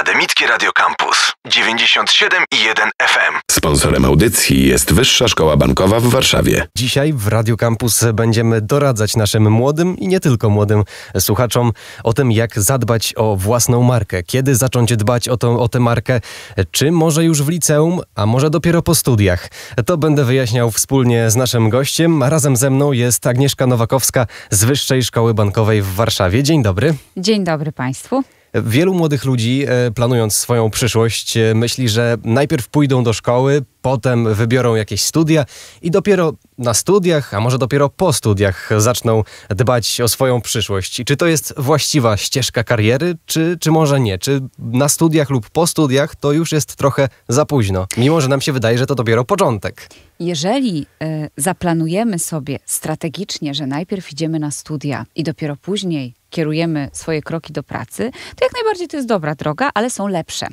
Akademickie Radio Campus 97 i 1 FM. Sponsorem audycji jest Wyższa Szkoła Bankowa w Warszawie. Dzisiaj w Radio Campus będziemy doradzać naszym młodym i nie tylko młodym słuchaczom o tym, jak zadbać o własną markę, kiedy zacząć dbać o, tą, o tę markę, czy może już w liceum, a może dopiero po studiach. To będę wyjaśniał wspólnie z naszym gościem. Razem ze mną jest Agnieszka Nowakowska z Wyższej Szkoły Bankowej w Warszawie. Dzień dobry. Dzień dobry Państwu. Wielu młodych ludzi, e, planując swoją przyszłość, e, myśli, że najpierw pójdą do szkoły, potem wybiorą jakieś studia i dopiero na studiach, a może dopiero po studiach, zaczną dbać o swoją przyszłość. czy to jest właściwa ścieżka kariery, czy, czy może nie? Czy na studiach lub po studiach to już jest trochę za późno, mimo że nam się wydaje, że to dopiero początek? Jeżeli y, zaplanujemy sobie strategicznie, że najpierw idziemy na studia i dopiero później kierujemy swoje kroki do pracy, to jak najbardziej to jest dobra droga, ale są lepsze.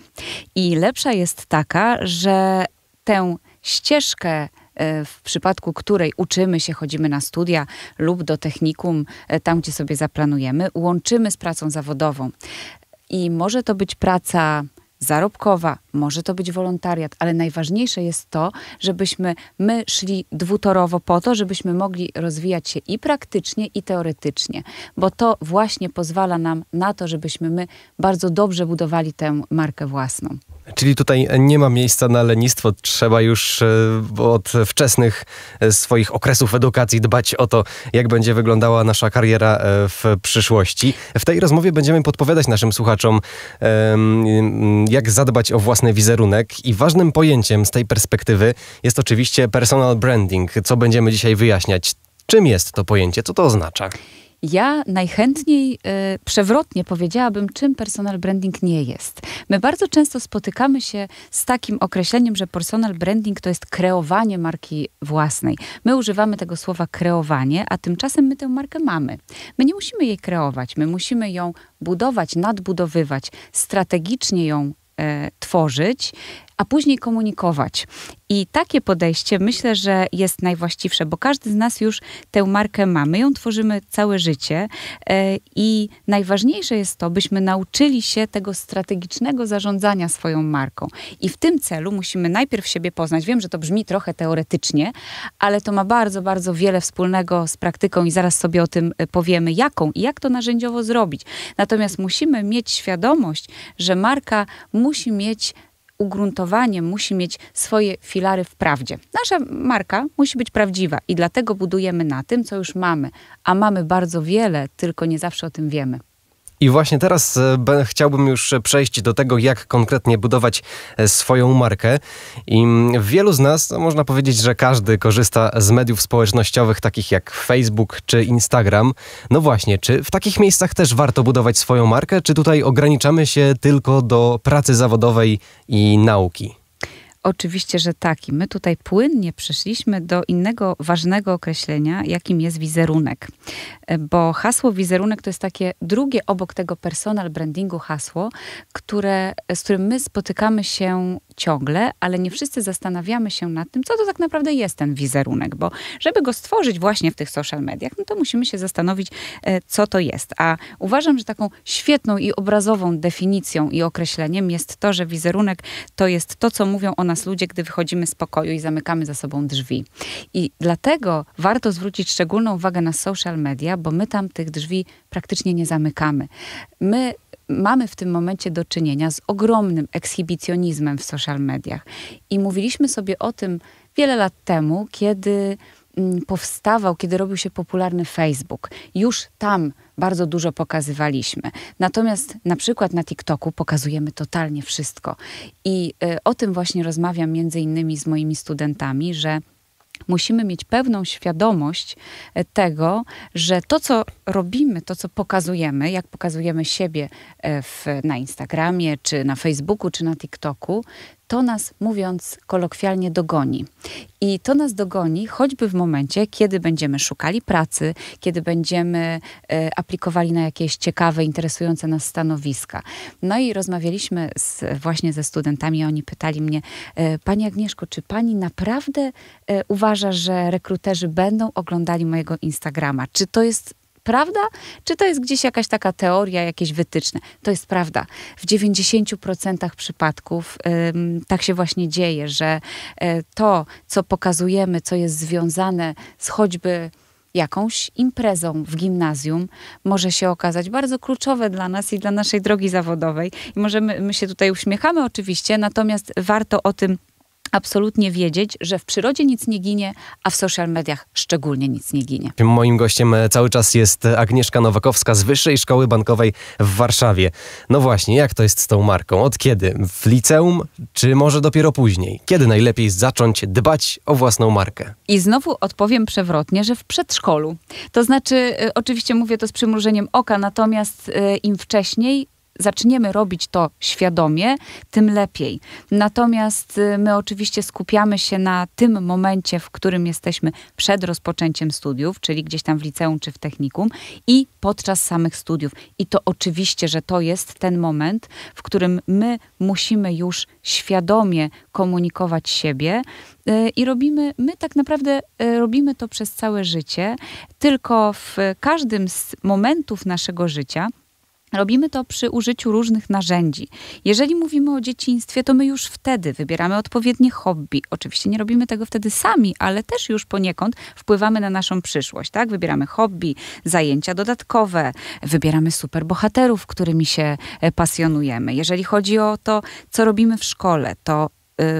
I lepsza jest taka, że tę ścieżkę e, w przypadku której uczymy się, chodzimy na studia lub do technikum, e, tam gdzie sobie zaplanujemy, łączymy z pracą zawodową. I może to być praca zarobkowa, może to być wolontariat, ale najważniejsze jest to, żebyśmy my szli dwutorowo po to, żebyśmy mogli rozwijać się i praktycznie, i teoretycznie, bo to właśnie pozwala nam na to, żebyśmy my bardzo dobrze budowali tę markę własną. Czyli tutaj nie ma miejsca na lenistwo, trzeba już e, od wczesnych e, swoich okresów edukacji dbać o to, jak będzie wyglądała nasza kariera e, w przyszłości. W tej rozmowie będziemy podpowiadać naszym słuchaczom, jak zadbać o własny wizerunek i ważnym pojęciem z tej perspektywy jest oczywiście personal branding, co będziemy dzisiaj wyjaśniać. Czym jest to pojęcie, co to oznacza? ja najchętniej y, przewrotnie powiedziałabym, czym personal branding nie jest. My bardzo często spotykamy się z takim określeniem, że personal branding to jest kreowanie marki własnej. My używamy tego słowa kreowanie, a tymczasem my tę markę mamy. My nie musimy jej kreować, my musimy ją budować, nadbudowywać, strategicznie ją e, tworzyć a później komunikować. I takie podejście myślę, że jest najwłaściwsze, bo każdy z nas już tę markę ma. My ją tworzymy całe życie e, i najważniejsze jest to, byśmy nauczyli się tego strategicznego zarządzania swoją marką. I w tym celu musimy najpierw siebie poznać. Wiem, że to brzmi trochę teoretycznie, ale to ma bardzo, bardzo wiele wspólnego z praktyką i zaraz sobie o tym e, powiemy, jaką i jak to narzędziowo zrobić. Natomiast musimy mieć świadomość, że marka musi mieć ugruntowanie musi mieć swoje filary w prawdzie. Nasza marka musi być prawdziwa i dlatego budujemy na tym, co już mamy, a mamy bardzo wiele, tylko nie zawsze o tym wiemy. I właśnie teraz e, chciałbym już przejść do tego, jak konkretnie budować e, swoją markę. I mm, wielu z nas, no, można powiedzieć, że każdy korzysta z mediów społecznościowych takich jak Facebook czy Instagram. No właśnie, czy w takich miejscach też warto budować swoją markę, czy tutaj ograniczamy się tylko do pracy zawodowej i nauki? Oczywiście, że tak. my tutaj płynnie przeszliśmy do innego ważnego określenia, jakim jest wizerunek. E, bo hasło wizerunek to jest takie drugie obok tego personal brandingu hasło, które, z którym my spotykamy się ciągle, ale nie wszyscy zastanawiamy się nad tym, co to tak naprawdę jest ten wizerunek, bo żeby go stworzyć właśnie w tych social mediach, no to musimy się zastanowić, e, co to jest. A uważam, że taką świetną i obrazową definicją i określeniem jest to, że wizerunek to jest to, co mówią o nas ludzie, gdy wychodzimy z pokoju i zamykamy za sobą drzwi. I dlatego warto zwrócić szczególną uwagę na social media, bo my tam tych drzwi praktycznie nie zamykamy. My mamy w tym momencie do czynienia z ogromnym ekshibicjonizmem w social mediach. I mówiliśmy sobie o tym wiele lat temu, kiedy mm, powstawał, kiedy robił się popularny Facebook. Już tam bardzo dużo pokazywaliśmy. Natomiast na przykład na TikToku pokazujemy totalnie wszystko. I y, o tym właśnie rozmawiam między innymi z moimi studentami, że musimy mieć pewną świadomość e, tego, że to, co robimy, to, co pokazujemy, jak pokazujemy siebie e, w, na Instagramie, czy na Facebooku, czy na TikToku, to nas, mówiąc kolokwialnie, dogoni. I to nas dogoni choćby w momencie, kiedy będziemy szukali pracy, kiedy będziemy e, aplikowali na jakieś ciekawe, interesujące nas stanowiska. No i rozmawialiśmy z, właśnie ze studentami, oni pytali mnie, e, Pani Agnieszko, czy Pani naprawdę e, uważa, że rekruterzy będą oglądali mojego Instagrama? Czy to jest prawda, czy to jest gdzieś jakaś taka teoria, jakieś wytyczne? To jest prawda. W 90% przypadków ym, tak się właśnie dzieje, że y, to, co pokazujemy, co jest związane z choćby jakąś imprezą w gimnazjum może się okazać bardzo kluczowe dla nas i dla naszej drogi zawodowej. I możemy, my się tutaj uśmiechamy oczywiście, natomiast warto o tym absolutnie wiedzieć, że w przyrodzie nic nie ginie, a w social mediach szczególnie nic nie ginie. Moim gościem e, cały czas jest Agnieszka Nowakowska z Wyższej Szkoły Bankowej w Warszawie. No właśnie, jak to jest z tą marką? Od kiedy? W liceum, czy może dopiero później? Kiedy najlepiej zacząć dbać o własną markę? I znowu odpowiem przewrotnie, że w przedszkolu. To znaczy, e, oczywiście mówię to z przymrużeniem oka, natomiast e, im wcześniej, zaczniemy robić to świadomie, tym lepiej. Natomiast y, my oczywiście skupiamy się na tym momencie, w którym jesteśmy przed rozpoczęciem studiów, czyli gdzieś tam w liceum czy w technikum i podczas samych studiów. I to oczywiście, że to jest ten moment, w którym my musimy już świadomie komunikować siebie y, i robimy, my tak naprawdę y, robimy to przez całe życie, tylko w każdym z momentów naszego życia Robimy to przy użyciu różnych narzędzi. Jeżeli mówimy o dzieciństwie, to my już wtedy wybieramy odpowiednie hobby. Oczywiście nie robimy tego wtedy sami, ale też już poniekąd wpływamy na naszą przyszłość, tak? Wybieramy hobby, zajęcia dodatkowe, wybieramy superbohaterów, którymi się e, pasjonujemy. Jeżeli chodzi o to, co robimy w szkole, to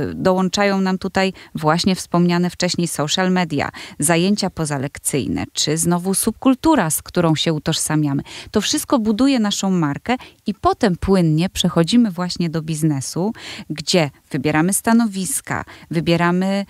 Y, dołączają nam tutaj właśnie wspomniane wcześniej social media, zajęcia pozalekcyjne, czy znowu subkultura, z którą się utożsamiamy. To wszystko buduje naszą markę i potem płynnie przechodzimy właśnie do biznesu, gdzie wybieramy stanowiska, wybieramy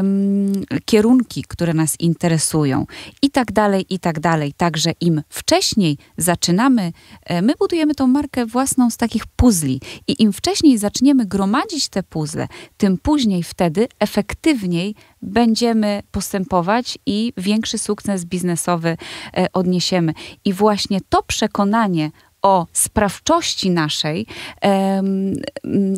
um, kierunki, które nas interesują i tak dalej, i tak dalej. Także im wcześniej zaczynamy, e, my budujemy tą markę własną z takich puzli i im wcześniej zaczniemy gromadzić te puzzle, tym później wtedy efektywniej będziemy postępować i większy sukces biznesowy e, odniesiemy. I właśnie to przekonanie o sprawczości naszej um,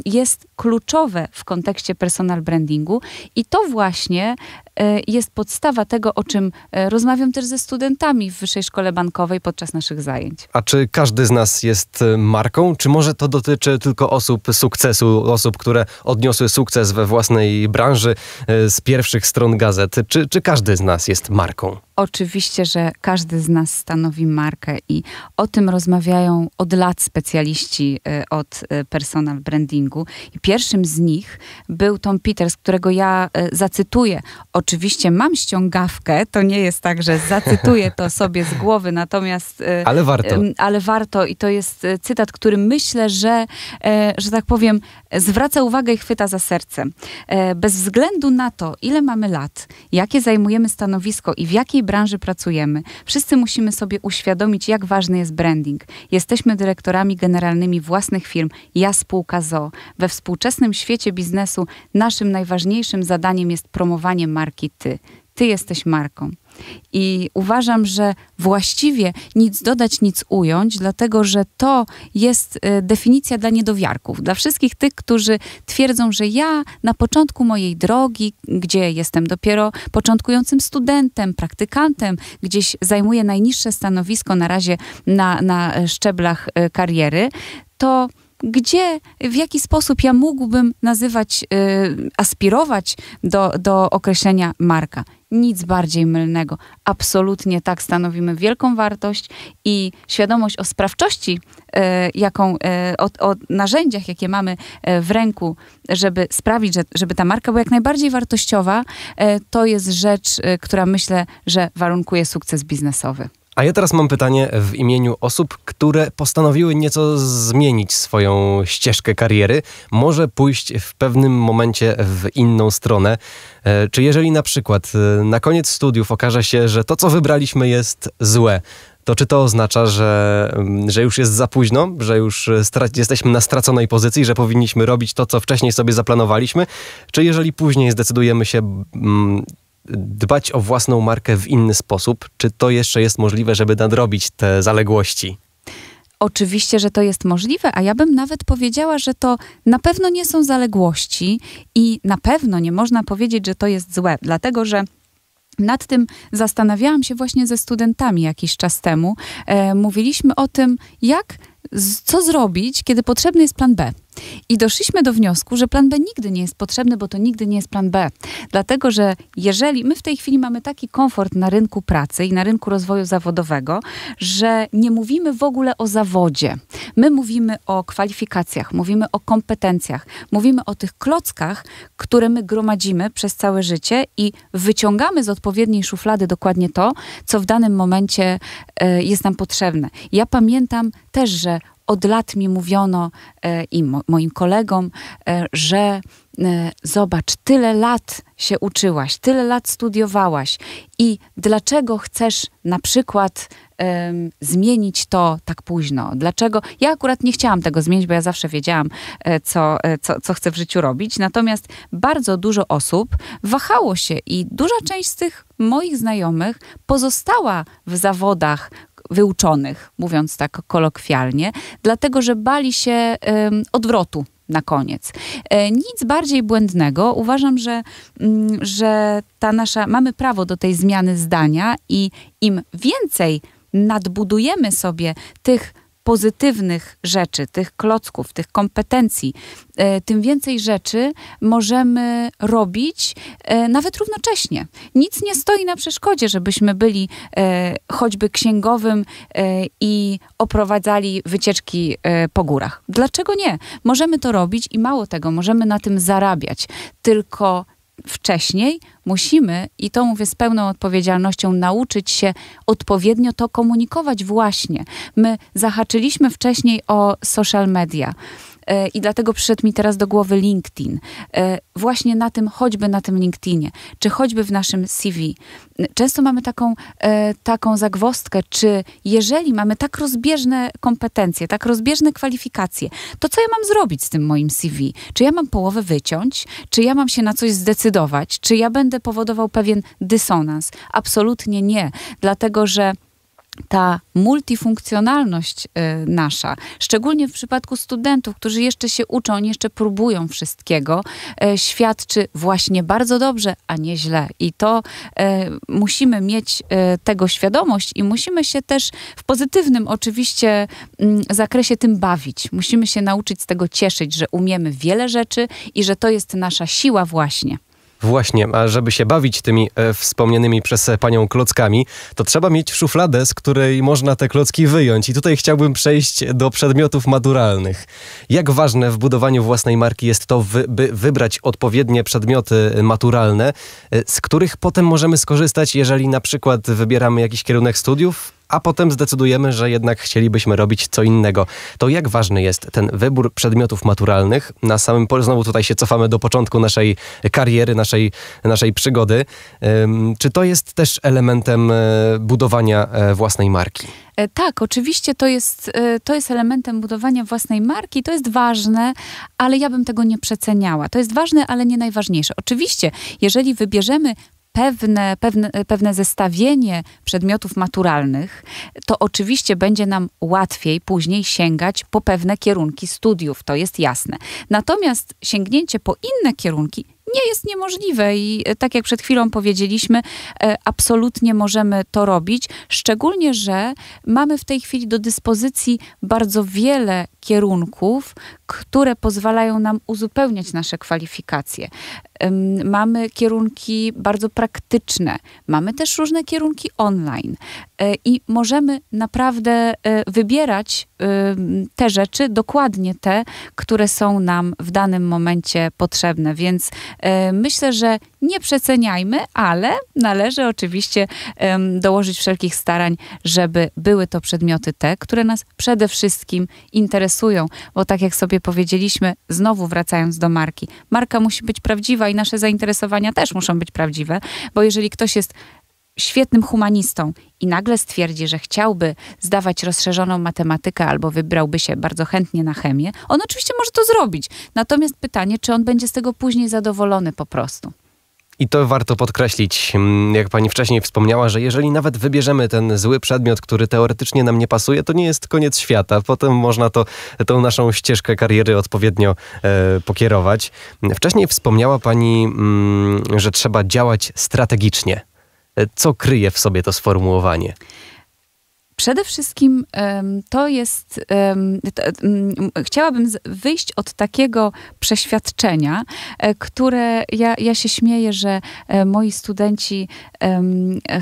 jest kluczowe w kontekście personal brandingu i to właśnie e, jest podstawa tego, o czym e, rozmawiam też ze studentami w Wyższej Szkole Bankowej podczas naszych zajęć. A czy każdy z nas jest e, marką? Czy może to dotyczy tylko osób sukcesu, osób, które odniosły sukces we własnej branży z pierwszych stron gazet? Czy, czy każdy z nas jest marką? Oczywiście, że każdy z nas stanowi markę i o tym rozmawiają od lat specjaliści e, od e, personal brandingu. I pierwszym z nich był Tom Peters, którego ja e, zacytuję. Oczywiście mam ściągawkę, to nie jest tak, że zacytuję to sobie z głowy, natomiast... Ale warto. Ale warto i to jest cytat, który myślę, że, że tak powiem, zwraca uwagę i chwyta za serce. Bez względu na to, ile mamy lat, jakie zajmujemy stanowisko i w jakiej branży pracujemy, wszyscy musimy sobie uświadomić, jak ważny jest branding. Jest Jesteśmy dyrektorami generalnymi własnych firm, ja spółka ZO. We współczesnym świecie biznesu naszym najważniejszym zadaniem jest promowanie marki Ty. Ty jesteś marką. I uważam, że właściwie nic dodać, nic ująć, dlatego że to jest e, definicja dla niedowiarków, dla wszystkich tych, którzy twierdzą, że ja na początku mojej drogi, gdzie jestem dopiero początkującym studentem, praktykantem, gdzieś zajmuję najniższe stanowisko na razie na, na e, szczeblach e, kariery, to gdzie, w jaki sposób ja mógłbym nazywać, aspirować do, do określenia marka. Nic bardziej mylnego. Absolutnie tak stanowimy wielką wartość i świadomość o sprawczości, e, jaką, e, o, o narzędziach, jakie mamy e, w ręku, żeby sprawić, że, żeby ta marka była jak najbardziej wartościowa, to jest rzecz, która myślę, że warunkuje sukces biznesowy. A ja teraz mam pytanie w imieniu osób, które postanowiły nieco zmienić swoją ścieżkę kariery, może pójść w pewnym momencie w inną stronę. E, czy jeżeli na przykład e, na koniec studiów okaże się, że to, co wybraliśmy, jest złe, to czy to oznacza, że, mm, że już jest za późno, że już e, jesteśmy na straconej pozycji, że powinniśmy robić to, co wcześniej sobie zaplanowaliśmy? Czy jeżeli później zdecydujemy się mm, dbać o własną markę w inny sposób? Czy to jeszcze jest możliwe, żeby nadrobić te zaległości? Oczywiście, że to jest możliwe, a ja bym nawet powiedziała, że to na pewno nie są zaległości i na pewno nie można powiedzieć, że to jest złe, dlatego że nad tym zastanawiałam się właśnie ze studentami jakiś czas temu. E, mówiliśmy o tym, jak, co zrobić, kiedy potrzebny jest plan B. I doszliśmy do wniosku, że plan B nigdy nie jest potrzebny, bo to nigdy nie jest plan B. Dlatego, że jeżeli my w tej chwili mamy taki komfort na rynku pracy i na rynku rozwoju zawodowego, że nie mówimy w ogóle o zawodzie. My mówimy o kwalifikacjach, mówimy o kompetencjach, mówimy o tych klockach, które my gromadzimy przez całe życie i wyciągamy z odpowiedniej szuflady dokładnie to, co w danym momencie y, jest nam potrzebne. Ja pamiętam też, że od lat mi mówiono e, i moim kolegom, e, że e, zobacz, tyle lat się uczyłaś, tyle lat studiowałaś i dlaczego chcesz na przykład zmienić to tak późno? Dlaczego? Ja akurat nie chciałam tego zmienić, bo ja zawsze wiedziałam, co, co, co chcę w życiu robić. Natomiast bardzo dużo osób wahało się i duża część z tych moich znajomych pozostała w zawodach, wyuczonych, mówiąc tak kolokwialnie, dlatego że bali się odwrotu na koniec. E, nic bardziej błędnego. Uważam, że, mm, że ta nasza, mamy prawo do tej zmiany zdania i im więcej nadbudujemy sobie tych pozytywnych rzeczy, tych klocków, tych kompetencji, e, tym więcej rzeczy możemy robić e, nawet równocześnie. Nic nie stoi na przeszkodzie, żebyśmy byli e, choćby księgowym i oprowadzali wycieczki po górach. Dlaczego nie? Możemy to robić i mało tego, możemy na tym zarabiać. Tylko wcześniej musimy, i to mówię z pełną odpowiedzialnością, nauczyć się odpowiednio to komunikować właśnie. My zahaczyliśmy wcześniej o social media. E, i dlatego przyszedł mi teraz do głowy LinkedIn. E, właśnie na tym, choćby na tym LinkedInie, czy choćby w naszym CV. E, często mamy taką, taką zagwostkę, czy jeżeli mamy tak rozbieżne kompetencje, tak rozbieżne kwalifikacje, to co ja mam zrobić z tym moim CV? Czy ja mam połowę wyciąć? Czy ja mam się na coś zdecydować? Czy ja będę powodował pewien dysonans? Absolutnie nie, dlatego że ta multifunkcjonalność y, nasza, szczególnie w przypadku studentów, którzy jeszcze się uczą, jeszcze próbują wszystkiego, y, świadczy właśnie bardzo dobrze, a nie źle. I to y, musimy mieć tego świadomość i musimy się też w pozytywnym oczywiście mm, zakresie tym bawić. Musimy się nauczyć z tego cieszyć, że umiemy wiele rzeczy i że to jest nasza siła właśnie. Właśnie, a żeby się bawić tymi e, wspomnianymi przez panią klockami, to trzeba mieć szufladę, z której można te klocki wyjąć. I tutaj chciałbym przejść do przedmiotów maturalnych. Jak ważne w budowaniu własnej marki jest to, wy, by wybrać odpowiednie przedmioty e, maturalne, e, z których potem możemy skorzystać, jeżeli na przykład wybieramy jakiś kierunek studiów, a potem zdecydujemy, że jednak chcielibyśmy robić co innego. To jak ważny jest ten wybór przedmiotów maturalnych na samym polu? Znowu tutaj się cofamy do początku naszej kariery, naszej, naszej przygody. Czy to jest też elementem e, budowania e, własnej marki? E, tak, oczywiście to jest, to jest elementem budowania własnej marki, to jest ważne, ale ja bym tego nie przeceniała. To jest ważne, ale nie najważniejsze. Oczywiście, jeżeli wybierzemy pewne, pewne, pewne zestawienie przedmiotów maturalnych, to oczywiście będzie nam łatwiej później sięgać po pewne kierunki studiów, to jest jasne. Natomiast sięgnięcie po inne kierunki nie jest niemożliwe i e, tak jak przed chwilą powiedzieliśmy, e, absolutnie możemy to robić, szczególnie, że mamy w tej chwili do dyspozycji bardzo wiele kierunków, które pozwalają nam uzupełniać nasze kwalifikacje. Mamy kierunki bardzo praktyczne, mamy też różne kierunki online. E, i możemy naprawdę e, wybierać e, te rzeczy, dokładnie te, które są nam w danym momencie potrzebne. Więc myślę, że nie przeceniajmy, ale należy oczywiście dołożyć wszelkich starań, żeby były to przedmioty te, które nas przede wszystkim interesują, bo tak jak sobie powiedzieliśmy, znowu wracając do marki, marka musi być prawdziwa i nasze zainteresowania też muszą być prawdziwe, bo jeżeli ktoś jest świetnym humanistą i nagle stwierdzi, że chciałby zdawać rozszerzoną matematykę albo wybrałby się bardzo chętnie na chemię, on oczywiście może to zrobić. Natomiast pytanie, czy on będzie z tego później zadowolony po prostu. I to warto podkreślić, mm, jak pani wcześniej wspomniała, że jeżeli nawet wybierzemy ten zły przedmiot, który teoretycznie nam nie pasuje, to nie jest koniec świata. Potem można to, tą naszą ścieżkę kariery odpowiednio e, pokierować. Wcześniej wspomniała pani, m, mm, że trzeba działać strategicznie. E, co kryje w sobie to sformułowanie? Przede wszystkim to jest, mm, chciałabym wyjść od takiego przeświadczenia, e, które ja, ja się śmieję, że e, moi studenci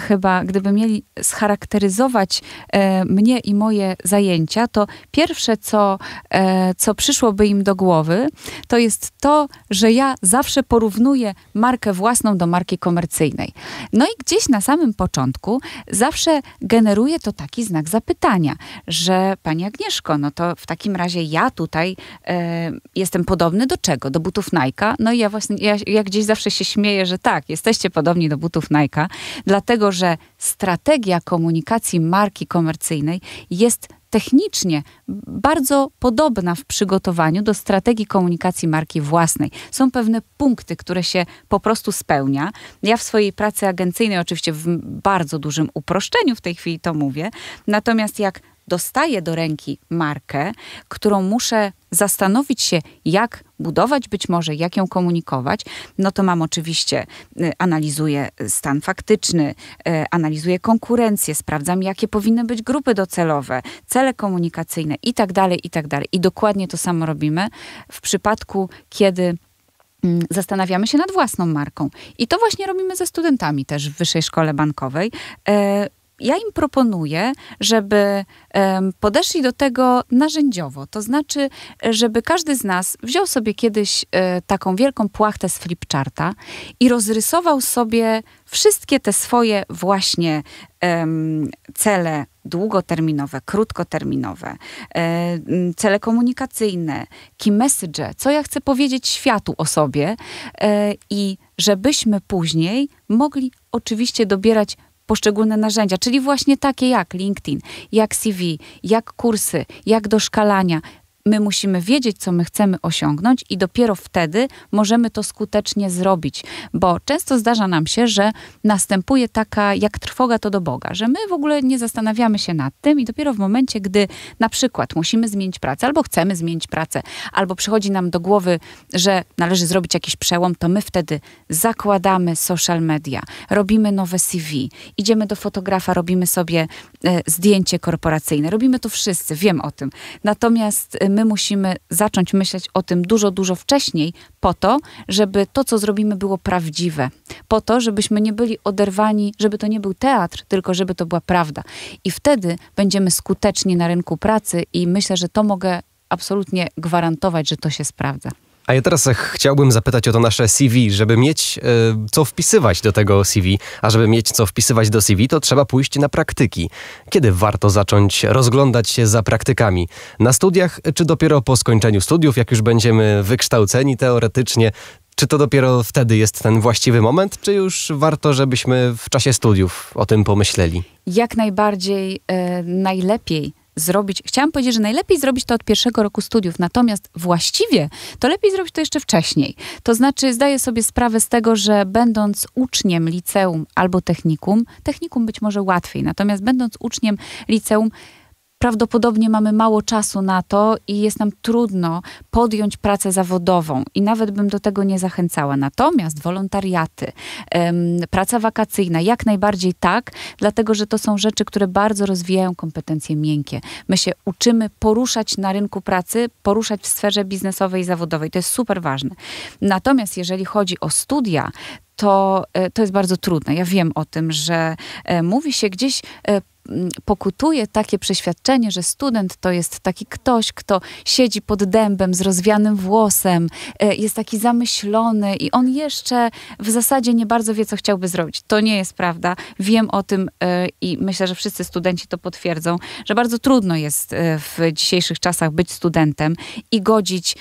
chyba, gdyby mieli scharakteryzować e, mnie i moje zajęcia, to pierwsze, co, e, co przyszłoby im do głowy, to jest to, że ja zawsze porównuję markę własną do marki komercyjnej. No i gdzieś na samym początku zawsze generuje to taki znak zapytania, że pani Agnieszko, no to w takim razie ja tutaj e, jestem podobny do czego? Do butów Nike? No i ja właśnie, ja, ja, gdzieś zawsze się śmieję, że tak, jesteście podobni do butów Nike, dlatego że strategia komunikacji marki komercyjnej jest technicznie bardzo podobna w przygotowaniu do strategii komunikacji marki własnej. Są pewne punkty, które się po prostu spełnia. Ja w swojej pracy agencyjnej, oczywiście w bardzo dużym uproszczeniu w tej chwili to mówię, natomiast jak dostaję do ręki markę, którą muszę zastanowić się, jak budować, być może jak ją komunikować, no to mam oczywiście, y, analizuję stan faktyczny, y, analizuję konkurencję, sprawdzam, jakie powinny być grupy docelowe, cele komunikacyjne i tak dalej, i tak dalej. I dokładnie to samo robimy w przypadku, kiedy mm, zastanawiamy się nad własną marką. I to właśnie robimy ze studentami też w Wyższej Szkole Bankowej. E, ja im proponuję, żeby podeszli do tego narzędziowo. To znaczy, żeby każdy z nas wziął sobie kiedyś e, taką wielką płachtę z flipcharta i rozrysował sobie wszystkie te swoje właśnie cele długoterminowe, krótkoterminowe, e, cele komunikacyjne, key message, co ja chcę powiedzieć światu o sobie e, i żebyśmy później mogli oczywiście dobierać poszczególne narzędzia, czyli właśnie takie jak LinkedIn, jak CV, jak kursy, jak doszkalania my musimy wiedzieć, co my chcemy osiągnąć, i dopiero wtedy możemy to skutecznie zrobić. Bo często zdarza nam się, że następuje taka jak trwoga to do Boga, że my w ogóle nie zastanawiamy się nad tym, i dopiero w momencie, gdy na przykład musimy zmienić pracę, albo chcemy zmienić pracę, albo przychodzi nam do głowy, że należy zrobić jakiś przełom, to my wtedy zakładamy social media, robimy nowe CV, idziemy do fotografa, robimy sobie e, zdjęcie korporacyjne, robimy to wszyscy, wiem o tym. Natomiast e, my my musimy zacząć myśleć o tym dużo, dużo wcześniej, po to, żeby to, co zrobimy, było prawdziwe. Po to, żebyśmy nie byli oderwani, żeby to nie był teatr, tylko żeby to była prawda. I wtedy będziemy skuteczni na rynku pracy i myślę, że to mogę absolutnie gwarantować, że to się sprawdza. A ja teraz chciałbym zapytać o to nasze CV. Żeby mieć e, co wpisywać do tego CV, a żeby mieć co wpisywać do CV, to trzeba pójść na praktyki. Kiedy warto zacząć rozglądać się za praktykami? Na studiach, czy dopiero po skończeniu studiów, jak już będziemy wykształceni teoretycznie, czy to dopiero wtedy jest ten właściwy moment, czy już warto, żebyśmy w czasie studiów o tym pomyśleli? Jak najbardziej e, najlepiej zrobić, chciałam powiedzieć, że najlepiej zrobić to od pierwszego roku studiów, natomiast właściwie to lepiej zrobić to jeszcze wcześniej. To znaczy zdaję sobie sprawę z tego, że będąc uczniem liceum albo technikum, technikum być może łatwiej, natomiast będąc uczniem liceum, prawdopodobnie mamy mało czasu na to i jest nam trudno podjąć pracę zawodową i nawet bym do tego nie zachęcała. Natomiast wolontariaty, praca wakacyjna, jak najbardziej tak, dlatego że to są rzeczy, które bardzo rozwijają kompetencje miękkie. My się uczymy poruszać na rynku pracy, poruszać w sferze biznesowej i zawodowej. To jest super ważne. Natomiast jeżeli chodzi o studia, to, e, to jest bardzo trudne. Ja wiem o tym, że e, mówi się gdzieś e, Mm, pokutuje takie przeświadczenie, że student to jest taki ktoś, kto siedzi pod dębem z rozwianym włosem, e, jest taki zamyślony i on jeszcze w zasadzie nie bardzo wie, co chciałby zrobić. To nie jest prawda. Wiem o tym e, i myślę, że wszyscy studenci to potwierdzą, że bardzo trudno jest e, w dzisiejszych czasach być studentem i godzić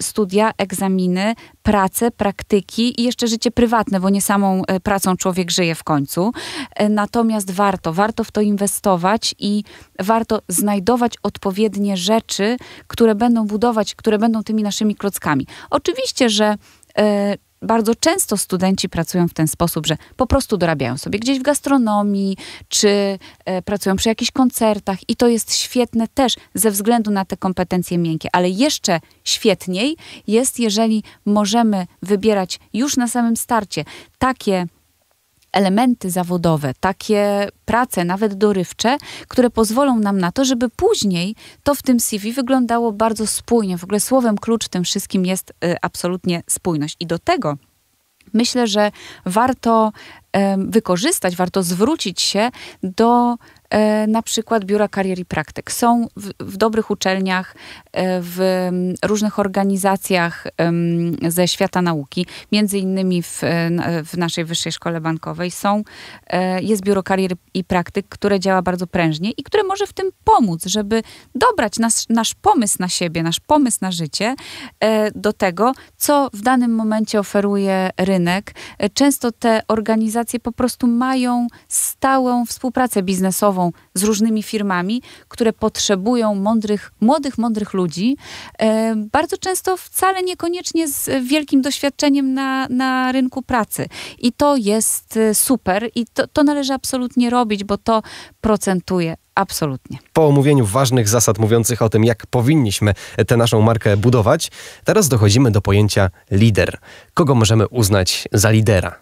studia, egzaminy, pracę, praktyki i jeszcze życie prywatne, bo nie samą e, pracą człowiek żyje w końcu. E, natomiast warto, warto w to inwestować i warto znajdować odpowiednie rzeczy, które będą budować, które będą tymi naszymi klockami. Oczywiście, że e, bardzo często studenci pracują w ten sposób, że po prostu dorabiają sobie gdzieś w gastronomii, czy e, pracują przy jakichś koncertach i to jest świetne też ze względu na te kompetencje miękkie, ale jeszcze świetniej jest, jeżeli możemy wybierać już na samym starcie takie elementy zawodowe, takie prace, nawet dorywcze, które pozwolą nam na to, żeby później to w tym CV wyglądało bardzo spójnie. W ogóle słowem klucz tym wszystkim jest y, absolutnie spójność. I do tego myślę, że warto y, wykorzystać, warto zwrócić się do E, na przykład biura karier i praktyk. Są w, w dobrych uczelniach, e, w różnych organizacjach ze świata nauki, między innymi w, e, w naszej Wyższej Szkole Bankowej są, jest biuro karier i praktyk, które działa bardzo prężnie i które może w tym pomóc, żeby dobrać nas, nasz pomysł na siebie, nasz pomysł na życie do tego, co w danym momencie oferuje rynek. Często te organizacje po prostu mają stałą współpracę biznesową z różnymi firmami, które potrzebują mądrych, młodych, mądrych ludzi, e, bardzo często wcale niekoniecznie z wielkim doświadczeniem na, na rynku pracy. I to jest e, super i to, to należy absolutnie robić, bo to procentuje. Absolutnie. Po omówieniu ważnych zasad mówiących o tym, jak powinniśmy tę naszą markę budować, teraz dochodzimy do pojęcia lider. Kogo możemy uznać za lidera?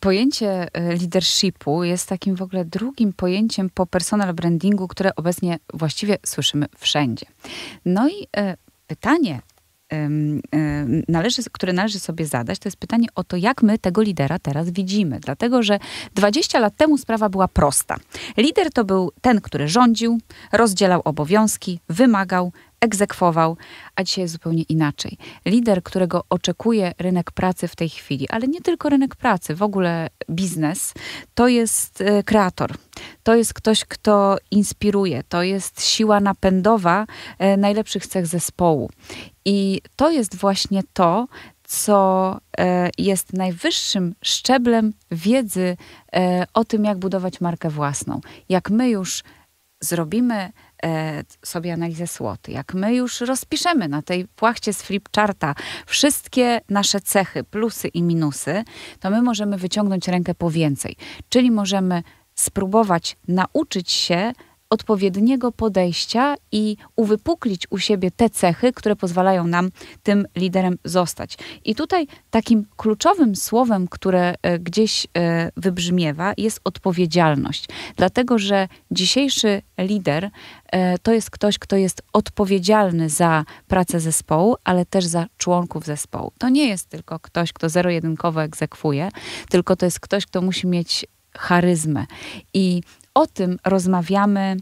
Pojęcie e, leadershipu jest takim w ogóle drugim pojęciem po personal brandingu, które obecnie właściwie słyszymy wszędzie. No i e, pytanie, e, należy, które należy sobie zadać, to jest pytanie o to, jak my tego lidera teraz widzimy. Dlatego, że 20 lat temu sprawa była prosta. Lider to był ten, który rządził, rozdzielał obowiązki, wymagał, egzekwował, a dzisiaj jest zupełnie inaczej. Lider, którego oczekuje rynek pracy w tej chwili, ale nie tylko rynek pracy, w ogóle biznes, to jest e, kreator. To jest ktoś, kto inspiruje, to jest siła napędowa e, najlepszych cech zespołu. I to jest właśnie to, co e, jest najwyższym szczeblem wiedzy o tym, jak budować markę własną. Jak my już zrobimy E, sobie analizę słoty. Jak my już rozpiszemy na tej płachcie z flipcharta wszystkie nasze cechy, plusy i minusy, to my możemy wyciągnąć rękę po więcej. Czyli możemy spróbować nauczyć się odpowiedniego podejścia i uwypuklić u siebie te cechy, które pozwalają nam tym liderem zostać. I tutaj takim kluczowym słowem, które e, gdzieś e, wybrzmiewa, jest odpowiedzialność. Dlatego, że dzisiejszy lider e, to jest ktoś, kto jest odpowiedzialny za pracę zespołu, ale też za członków zespołu. To nie jest tylko ktoś, kto zero-jedynkowo egzekwuje, tylko to jest ktoś, kto musi mieć charyzmę. I o tym rozmawiamy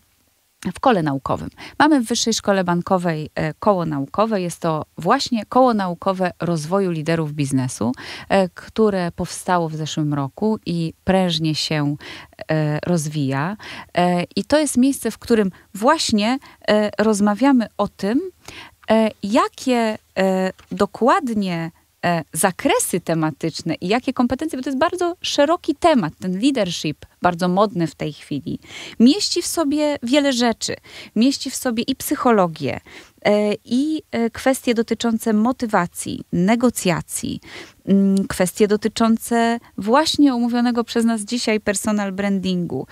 w kole naukowym. Mamy w Wyższej Szkole Bankowej e, koło naukowe. Jest to właśnie koło naukowe rozwoju liderów biznesu, e, które powstało w zeszłym roku i prężnie się e, rozwija. I to jest miejsce, w którym właśnie rozmawiamy o tym, jakie dokładnie E, zakresy tematyczne i jakie kompetencje, bo to jest bardzo szeroki temat, ten leadership, bardzo modny w tej chwili, mieści w sobie wiele rzeczy. Mieści w sobie i psychologię, e, i e, kwestie dotyczące motywacji, negocjacji, Mm, kwestie dotyczące właśnie omówionego przez nas dzisiaj personal brandingu,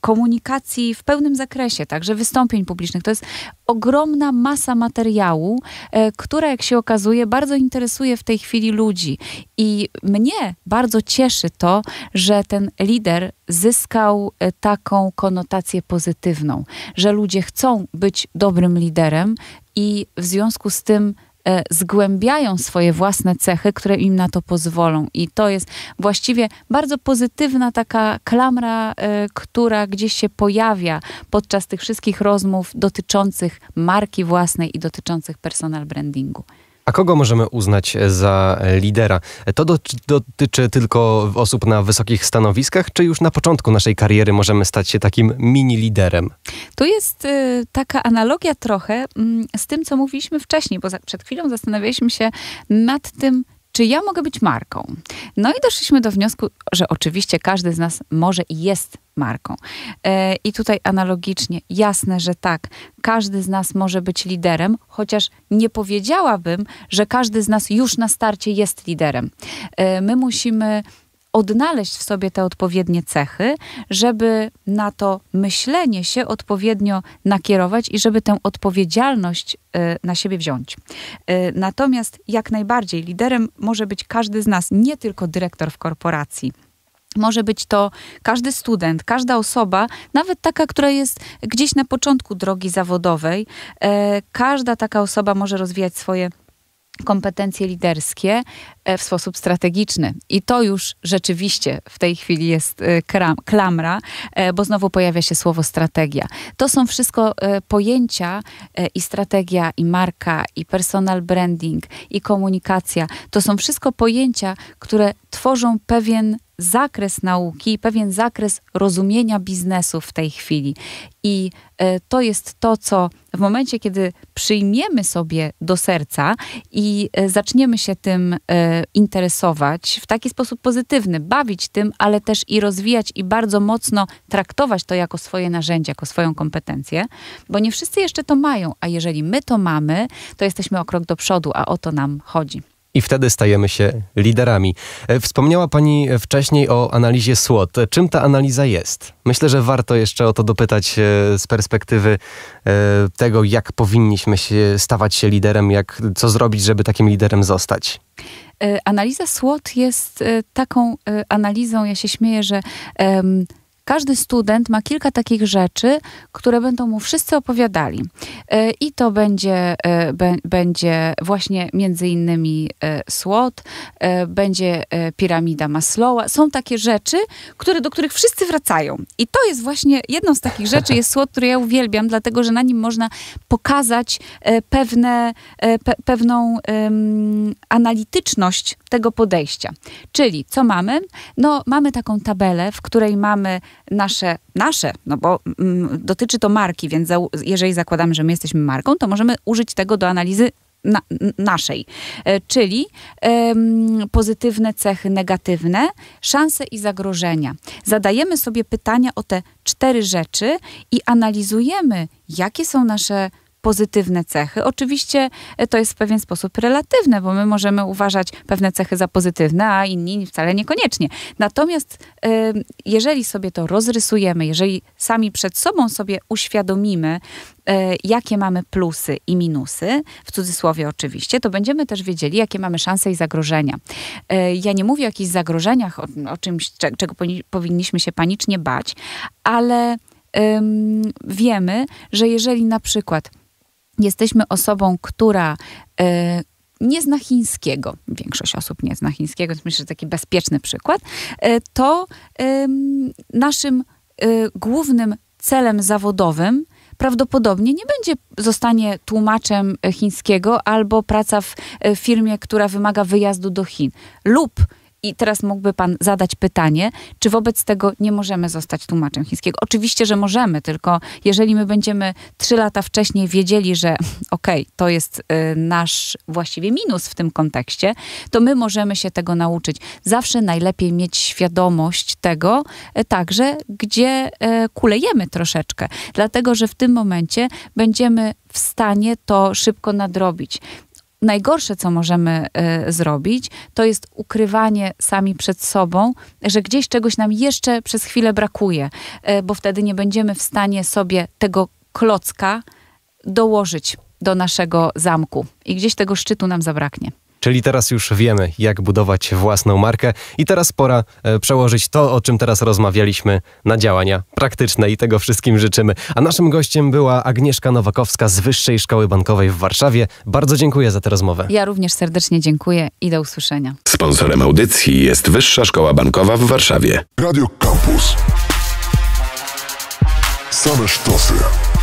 komunikacji w pełnym zakresie, także wystąpień publicznych. To jest ogromna masa materiału, e, która, jak się okazuje, bardzo interesuje w tej chwili ludzi. I mnie bardzo cieszy to, że ten lider zyskał e, taką konotację pozytywną, że ludzie chcą być dobrym liderem i w związku z tym E, zgłębiają swoje własne cechy, które im na to pozwolą. I to jest właściwie bardzo pozytywna taka klamra, e, która gdzieś się pojawia podczas tych wszystkich rozmów dotyczących marki własnej i dotyczących personal brandingu. A kogo możemy uznać e, za e, lidera? E, to dotyczy tylko osób na wysokich stanowiskach, czy już na początku naszej kariery możemy stać się takim mini liderem? Tu jest y, taka analogia trochę mm, z tym, co mówiliśmy wcześniej, bo przed chwilą zastanawialiśmy się nad tym, czy ja mogę być marką? No i doszliśmy do wniosku, że oczywiście każdy z nas może i jest marką. E, I tutaj analogicznie, jasne, że tak, każdy z nas może być liderem, chociaż nie powiedziałabym, że każdy z nas już na starcie jest liderem. E, my musimy odnaleźć w sobie te odpowiednie cechy, żeby na to myślenie się odpowiednio nakierować i żeby tę odpowiedzialność y, na siebie wziąć. Y, natomiast jak najbardziej liderem może być każdy z nas, nie tylko dyrektor w korporacji. Może być to każdy student, każda osoba, nawet taka, która jest gdzieś na początku drogi zawodowej. E, każda taka osoba może rozwijać swoje kompetencje liderskie e, w sposób strategiczny. I to już rzeczywiście w tej chwili jest e, klamra, e, bo znowu pojawia się słowo strategia. To są wszystko pojęcia i strategia, i marka, i personal branding, i komunikacja. To są wszystko pojęcia, które tworzą pewien zakres nauki, pewien zakres rozumienia biznesu w tej chwili. I e, to jest to, co w momencie, kiedy przyjmiemy sobie do serca i e, zaczniemy się tym e, interesować w taki sposób pozytywny, bawić tym, ale też i rozwijać i bardzo mocno traktować to jako swoje narzędzie, jako swoją kompetencję, bo nie wszyscy jeszcze to mają, a jeżeli my to mamy, to jesteśmy o krok do przodu, a o to nam chodzi i wtedy stajemy się liderami. E, wspomniała Pani wcześniej o analizie SWOT. Czym ta analiza jest? Myślę, że warto jeszcze o to dopytać e, z perspektywy e, tego, jak powinniśmy się stawać się liderem, jak, co zrobić, żeby takim liderem zostać. Analiza SWOT jest taką analizą, ja się śmieję, że. Um, każdy student ma kilka takich rzeczy, które będą mu wszyscy opowiadali. E, I to będzie, e, będzie właśnie między innymi e, słod, będzie piramida Maslowa. Są takie rzeczy, które, do których wszyscy wracają. I to jest właśnie jedną z takich rzeczy, jest słod, który ja uwielbiam, dlatego że na nim można pokazać pewne, pe, pewną um, analityczność tego podejścia. Czyli co mamy? No, mamy taką tabelę, w której mamy nasze, nasze, no bo mm, dotyczy to marki, więc za, jeżeli zakładamy, że my jesteśmy marką, to możemy użyć tego do analizy na, naszej, e, czyli e, pozytywne cechy, negatywne, szanse i zagrożenia. Zadajemy sobie pytania o te cztery rzeczy i analizujemy, jakie są nasze pozytywne cechy. Oczywiście e, to jest w pewien sposób relatywne, bo my możemy uważać pewne cechy za pozytywne, a inni wcale niekoniecznie. Natomiast e, jeżeli sobie to rozrysujemy, jeżeli sami przed sobą sobie uświadomimy, e, jakie mamy plusy i minusy, w cudzysłowie oczywiście, to będziemy też wiedzieli, jakie mamy szanse i zagrożenia. Ja nie mówię o jakichś zagrożeniach, o, o czymś, czego powinniśmy się panicznie bać, ale um, wiemy, że jeżeli na przykład jesteśmy osobą, która e, nie zna chińskiego, większość osób nie zna chińskiego, więc myślę, że taki bezpieczny przykład, e, to naszym e, głównym celem zawodowym prawdopodobnie nie będzie zostanie tłumaczem chińskiego albo praca w firmie, która wymaga wyjazdu do Chin lub i teraz mógłby pan zadać pytanie, czy wobec tego nie możemy zostać tłumaczem chińskiego? Oczywiście, że możemy, tylko jeżeli my będziemy trzy lata wcześniej wiedzieli, że okej, okay, to jest y, nasz właściwie minus w tym kontekście, to my możemy się tego nauczyć. Zawsze najlepiej mieć świadomość tego y, także, gdzie y, kulejemy troszeczkę, dlatego że w tym momencie będziemy w stanie to szybko nadrobić najgorsze, co możemy e, zrobić, to jest ukrywanie sami przed sobą, że gdzieś czegoś nam jeszcze przez chwilę brakuje, e, bo wtedy nie będziemy w stanie sobie tego klocka dołożyć do naszego zamku i gdzieś tego szczytu nam zabraknie. Czyli teraz już wiemy, jak budować własną markę i teraz pora e, przełożyć to, o czym teraz rozmawialiśmy, na działania praktyczne i tego wszystkim życzymy. A naszym gościem była Agnieszka Nowakowska z Wyższej Szkoły Bankowej w Warszawie. Bardzo dziękuję za tę rozmowę. Ja również serdecznie dziękuję i do usłyszenia. Sponsorem audycji jest Wyższa Szkoła Bankowa w Warszawie. Radio Campus. Same sztosy.